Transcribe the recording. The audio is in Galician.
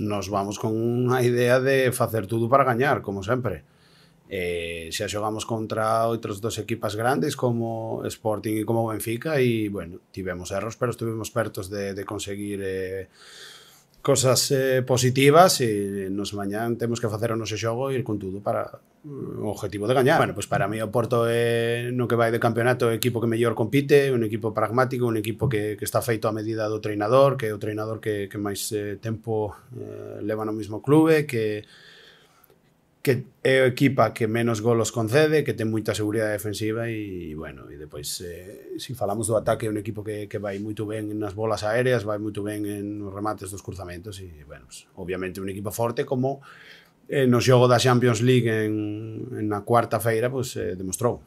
nos vamos con una idea de hacer todo para ganar, como siempre. Eh, xa contra otros dos equipos grandes como Sporting y e como Benfica y e, bueno, tivemos errores, pero estuvimos pertos de, conseguir eh, cosas eh, positivas e nos mañán temos que facer o noso xogo e ir con tudo para o mm, objetivo de gañar. Bueno, pois pues para mí o Porto é no que vai de campeonato o equipo que mellor compite, un equipo pragmático, un equipo que, que está feito a medida do treinador, que é o treinador que, que máis eh, tempo eh, leva no mismo clube, que que é o equipa que menos golos concede, que ten moita seguridade defensiva e, bueno, e depois eh, se si falamos do ataque é un equipo que, que vai moito ben nas bolas aéreas, vai moito ben en nos remates dos cruzamentos e, bueno, pues, obviamente un equipo forte como eh, no xogo da Champions League en, en na cuarta feira, pues, eh, demostrou.